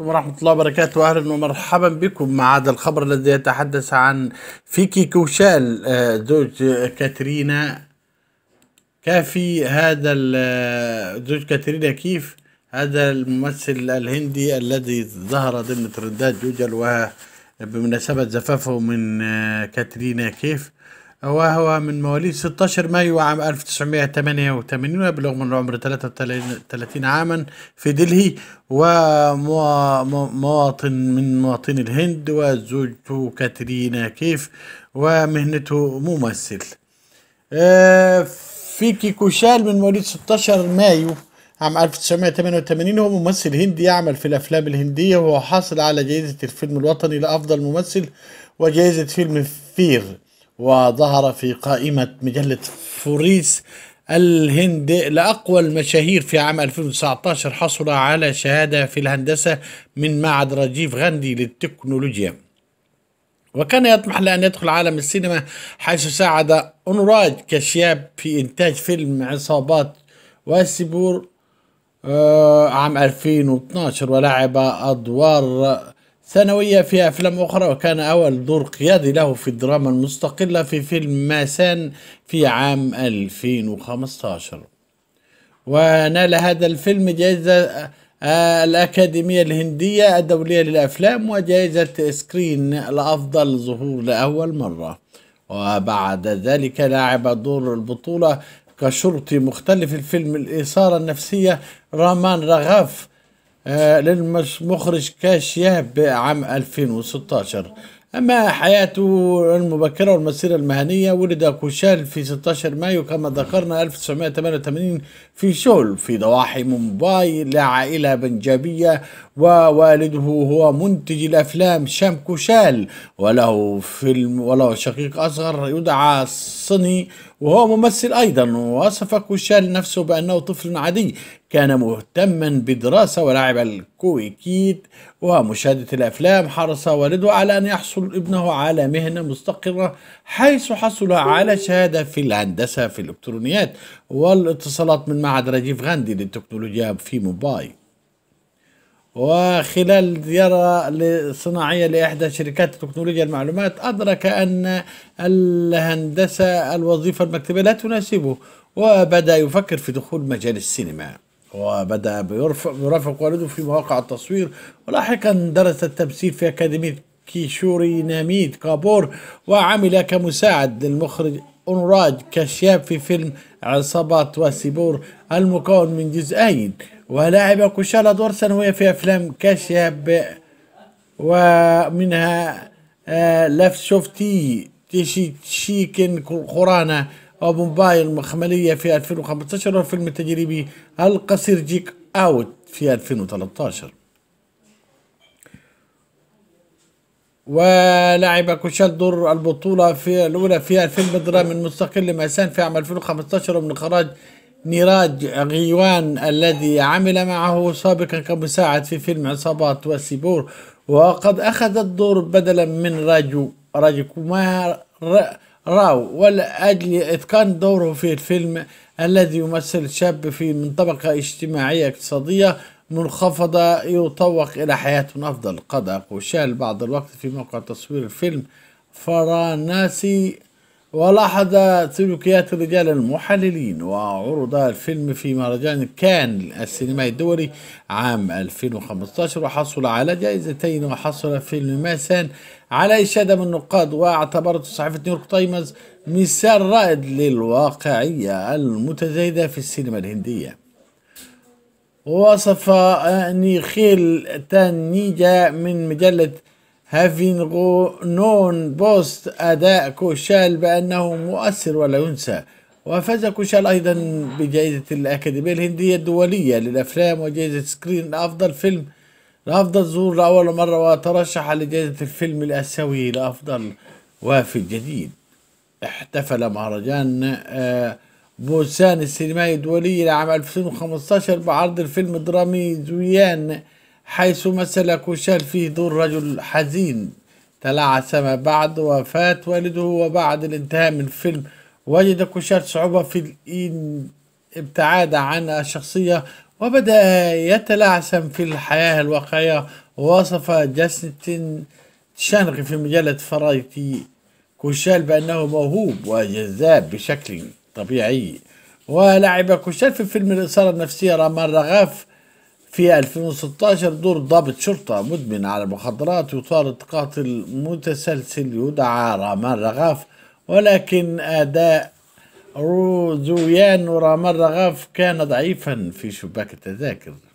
عليكم ورحمة الله وبركاته أهلا ومرحبا بكم مع هذا الخبر الذي يتحدث عن فيكي كوشال آه، زوج كاترينا كافي هذا آه، زوج كاترينا كيف هذا الممثل الهندي الذي ظهر ضمن ترندات جوجل وبمناسبة زفافه من آه، كاترينا كيف وهو من مواليد 16 مايو عام 1988 يبلغ من العمر 33 عاما في دلهي ومواطن من مواطني الهند وزوجته كاترينا كيف ومهنته ممثل آه، فيكي كوشال من مواليد 16 مايو عام 1988 هو ممثل هندي يعمل في الأفلام الهندية وهو حاصل على جائزة الفيلم الوطني لأفضل ممثل وجائزة فيلم فير وظهر في قائمة مجلة فوريس الهند لأقوى المشاهير في عام 2019 حصل على شهادة في الهندسة من معهد راجيف غاندي للتكنولوجيا وكان يطمح لأن يدخل عالم السينما حيث ساعد أنوراج كشياب في إنتاج فيلم عصابات والسبور آه، عام 2012 ولعب أدوار ثانوية في أفلام أخرى وكان أول دور قيادي له في الدراما المستقلة في فيلم ماسان في عام 2015 ونال هذا الفيلم جائزة آه، الأكاديمية الهندية الدولية للأفلام وجائزة سكرين لأفضل ظهور لأول مرة وبعد ذلك لعب دور البطولة كشرطي مختلف الفيلم الإثارة النفسية رامان رغاف آه، للمخرج كاشيا بعام 2016 أما حياته المبكرة والمسيرة المهنية ولد كوشال في 16 مايو كما ذكرنا 1988 في شول في ضواحي مومباي لعائلة بنجابية ووالده هو منتج الأفلام شام كوشال وله فيلم وله شقيق أصغر يدعى صني وهو ممثل أيضا وصف كوشال نفسه بأنه طفل عادي كان مهتما بالدراسة ولعب الكويكيت ومشاهدة الأفلام حرص والده على أن يحصل ابنه على مهنة مستقرة حيث حصل على شهادة في الهندسة في الإلكترونيات والاتصالات من معهد راجيف غاندي للتكنولوجيا في موباي وخلال زيارة صناعية لإحدى شركات تكنولوجيا المعلومات أدرك أن الهندسة الوظيفة المكتبية لا تناسبه وبدأ يفكر في دخول مجال السينما وبدأ يرافق والده في مواقع التصوير ولاحقا درس التمثيل في أكاديمية كيشوري ناميد كابور وعمل كمساعد للمخرج أنراج كشاب في فيلم عصابات وسيبور المكون من جزئين ولعب كوشالا أدوار ثانوية في أفلام كشاب ومنها آه، شوفتي تشي تشيكن خورانا وبومباي المخملية في 2015 والفيلم التجريبي القصير جيك أوت في 2013 ولعب كوشال دور البطولة في الأولى في الفيلم درامي مستقل لمسان في عام 2015 من إخراج نيراج غيوان الذي عمل معه سابقا كمساعد في فيلم عصابات وسيبور وقد أخذ الدور بدلا من راجو راجو كومار راو ولأجل إتقان دوره في الفيلم الذي يمثل شاب في من طبقة اجتماعية اقتصادية منخفضة يطوق إلى حياة أفضل قضى قوشال بعض الوقت في موقع تصوير الفيلم فراناسي ولاحظ سلوكيات الرجال المحللين وعرض الفيلم في مهرجان كان السينمائي الدولي عام 2015 وحصل على جائزتين وحصل فيلم ماسان على إشادة من النقاد واعتبرت صحيفة نيويورك تايمز مثال رائد للواقعية المتزايدة في السينما الهندية وصف نيخيل تانيجا من مجلة هافينغونون بوست أداء كوشال بأنه مؤثر ولا ينسى وفاز كوشال أيضا بجائزة الأكاديمية الهندية الدولية للأفلام وجائزة سكرين لأفضل فيلم لأفضل ظهور لأول مرة وترشح لجائزة الفيلم الآسيوي لأفضل وافد جديد احتفل مهرجان آه بوسان السينمائي الدولي لعام 2015 بعرض الفيلم الدرامي زويان حيث مثل كوشال فيه دور رجل حزين تلعثم بعد وفاة والده وبعد الانتهاء من الفيلم وجد كوشال صعوبة في الابتعاد عن الشخصية وبدأ يتلعثم في الحياة الواقعية ووصف جسنت شانغ في مجلة فرايتي كوشال بأنه موهوب وجذاب بشكل طبيعي ولعب كوشال في فيلم الإثارة النفسية رامان رغاف في 2016 دور ضابط شرطة مدمن على المخدرات يطارد قاتل متسلسل يدعى رامان رغاف ولكن أداء روزويان ورامان رغاف كان ضعيفا في شباك التذاكر